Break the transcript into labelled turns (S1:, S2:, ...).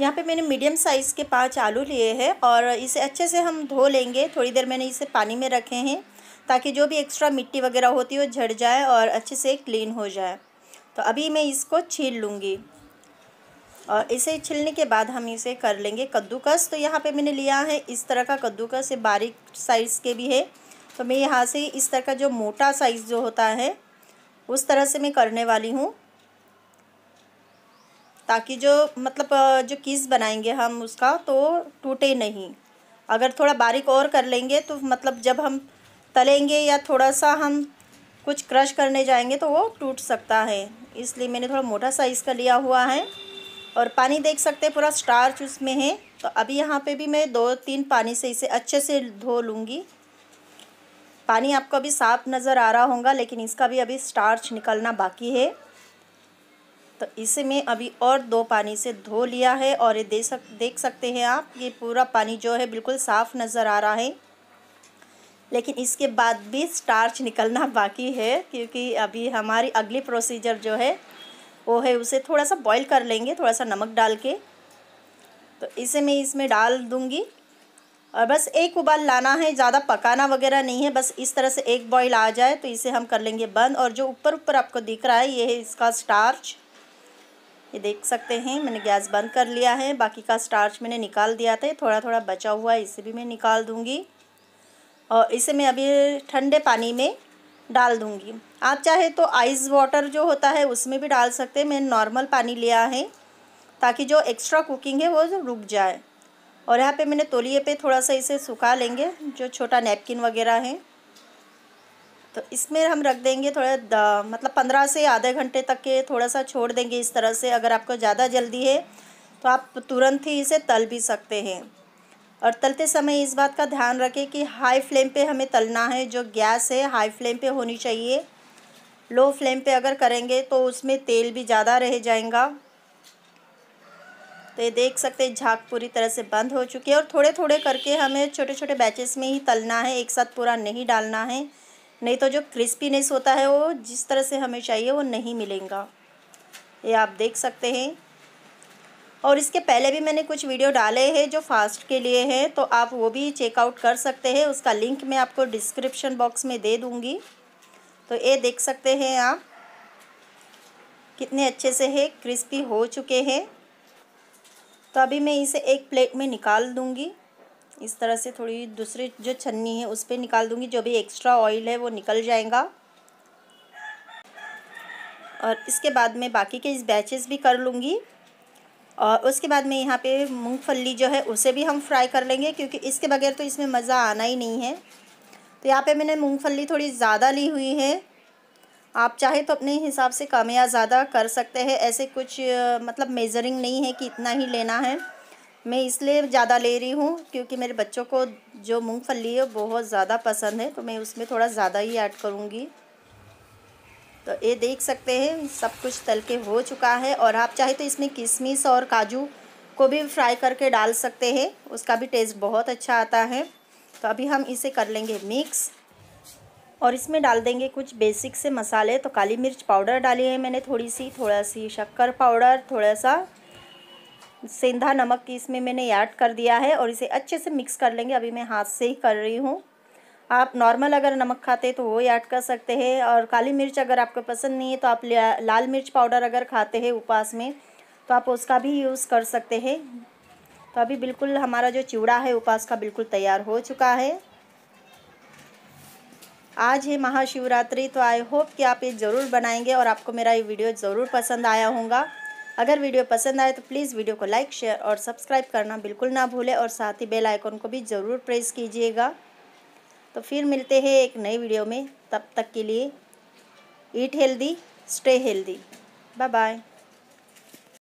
S1: यहाँ पे मैंने मीडियम साइज़ के पाँच आलू लिए हैं और इसे अच्छे से हम धो लेंगे थोड़ी देर मैंने इसे पानी में रखे हैं ताकि जो भी एक्स्ट्रा मिट्टी वगैरह होती है वो झड़ जाए और अच्छे से क्लीन हो जाए तो अभी मैं इसको छील लूँगी और इसे छिलने के बाद हम इसे कर लेंगे कद्दूकस तो यहाँ पे मैंने लिया है इस तरह का कद्दूकस ये बारीक साइज़ के भी है तो मैं यहाँ से इस तरह का जो मोटा साइज़ जो होता है उस तरह से मैं करने वाली हूँ ताकि जो मतलब जो किस बनाएंगे हम उसका तो टूटे नहीं अगर थोड़ा बारीक और कर लेंगे तो मतलब जब हम तलेंगे या थोड़ा सा हम कुछ क्रश करने जाएंगे तो वो टूट सकता है इसलिए मैंने थोड़ा मोटा साइज़ का लिया हुआ है और पानी देख सकते हैं पूरा स्टार्च उसमें है तो अभी यहाँ पे भी मैं दो तीन पानी से इसे अच्छे से धो लूँगी पानी आपको अभी साफ नज़र आ रहा होगा लेकिन इसका भी अभी स्टार्च निकलना बाकी है तो इसे मैं अभी और दो पानी से धो लिया है और ये दे सक देख सकते हैं आप ये पूरा पानी जो है बिल्कुल साफ़ नज़र आ रहा है लेकिन इसके बाद भी स्टार्च निकलना बाकी है क्योंकि अभी हमारी अगली प्रोसीजर जो है वो है उसे थोड़ा सा बॉईल कर लेंगे थोड़ा सा नमक डाल के तो इसे मैं इसमें डाल दूँगी और बस एक उबाल लाना है ज़्यादा पकाना वगैरह नहीं है बस इस तरह से एक बॉईल आ जाए तो इसे हम कर लेंगे बंद और जो ऊपर ऊपर आपको दिख रहा है ये है इसका स्टार्च ये देख सकते हैं मैंने गैस बंद कर लिया है बाकी का स्टार्च मैंने निकाल दिया था थोड़ा थोड़ा बचा हुआ है इसे भी मैं निकाल दूँगी और इसे मैं अभी ठंडे पानी में डाल दूँगी आप चाहे तो आइस वाटर जो होता है उसमें भी डाल सकते हैं मैंने नॉर्मल पानी लिया है ताकि जो एक्स्ट्रा कुकिंग है वो रुक जाए और यहाँ पे मैंने तोलिए पे थोड़ा सा इसे सुखा लेंगे जो छोटा नैपकिन वगैरह है तो इसमें हम रख देंगे थोड़ा मतलब पंद्रह से आधे घंटे तक के थोड़ा सा छोड़ देंगे इस तरह से अगर आपको ज़्यादा जल्दी है तो आप तुरंत ही इसे तल भी सकते हैं और तलते समय इस बात का ध्यान रखें कि हाई फ्लेम पे हमें तलना है जो गैस है हाई फ्लेम पे होनी चाहिए लो फ्लेम पे अगर करेंगे तो उसमें तेल भी ज़्यादा रह जाएगा तो ये देख सकते हैं झाग पूरी तरह से बंद हो चुकी है और थोड़े थोड़े करके हमें छोटे छोटे बैचेस में ही तलना है एक साथ पूरा नहीं डालना है नहीं तो जो क्रिस्पीनेस होता है वो जिस तरह से हमें चाहिए वो नहीं मिलेगा ये आप देख सकते हैं और इसके पहले भी मैंने कुछ वीडियो डाले हैं जो फास्ट के लिए हैं तो आप वो भी चेकआउट कर सकते हैं उसका लिंक मैं आपको डिस्क्रिप्शन बॉक्स में दे दूँगी तो ये देख सकते हैं आप कितने अच्छे से है क्रिस्पी हो चुके हैं तो अभी मैं इसे एक प्लेट में निकाल दूँगी इस तरह से थोड़ी दूसरी जो छन्नी है उस पर निकाल दूँगी जो भी एक्स्ट्रा ऑयल है वो निकल जाएगा और इसके बाद मैं बाकी के इस बैचेस भी कर लूँगी और उसके बाद में यहाँ पे मूंगफली जो है उसे भी हम फ्राई कर लेंगे क्योंकि इसके बगैर तो इसमें मज़ा आना ही नहीं है तो यहाँ पे मैंने मूंगफली थोड़ी ज़्यादा ली हुई है आप चाहे तो अपने हिसाब से कम या ज़्यादा कर सकते हैं ऐसे कुछ मतलब मेज़रिंग नहीं है कि इतना ही लेना है मैं इसलिए ज़्यादा ले रही हूँ क्योंकि मेरे बच्चों को जो मूँगफली है बहुत ज़्यादा पसंद है तो मैं उसमें थोड़ा ज़्यादा ही ऐड करूँगी तो ये देख सकते हैं सब कुछ तल के हो चुका है और आप चाहे तो इसमें किशमिश और काजू को भी फ्राई करके डाल सकते हैं उसका भी टेस्ट बहुत अच्छा आता है तो अभी हम इसे कर लेंगे मिक्स और इसमें डाल देंगे कुछ बेसिक से मसाले तो काली मिर्च पाउडर डाली है मैंने थोड़ी सी थोड़ा सी शक्कर पाउडर थोड़ा सा सेंधा नमक की इसमें मैंने ऐड कर दिया है और इसे अच्छे से मिक्स कर लेंगे अभी मैं हाथ से ही कर रही हूँ आप नॉर्मल अगर नमक खाते हैं तो वो ऐड कर सकते हैं और काली मिर्च अगर आपको पसंद नहीं है तो आप लाल मिर्च पाउडर अगर खाते हैं उपास में तो आप उसका भी यूज़ कर सकते हैं तो अभी बिल्कुल हमारा जो चिवड़ा है उपास का बिल्कुल तैयार हो चुका है आज है महाशिवरात्रि तो आई होप कि आप ये ज़रूर बनाएंगे और आपको मेरा ये वीडियो ज़रूर पसंद आया होगा अगर वीडियो पसंद आए तो प्लीज़ वीडियो को लाइक शेयर और सब्सक्राइब करना बिल्कुल ना भूलें और साथ ही बेल आइकॉन को भी ज़रूर प्रेस कीजिएगा तो फिर मिलते हैं एक नई वीडियो में तब तक के लिए eat healthy stay healthy bye bye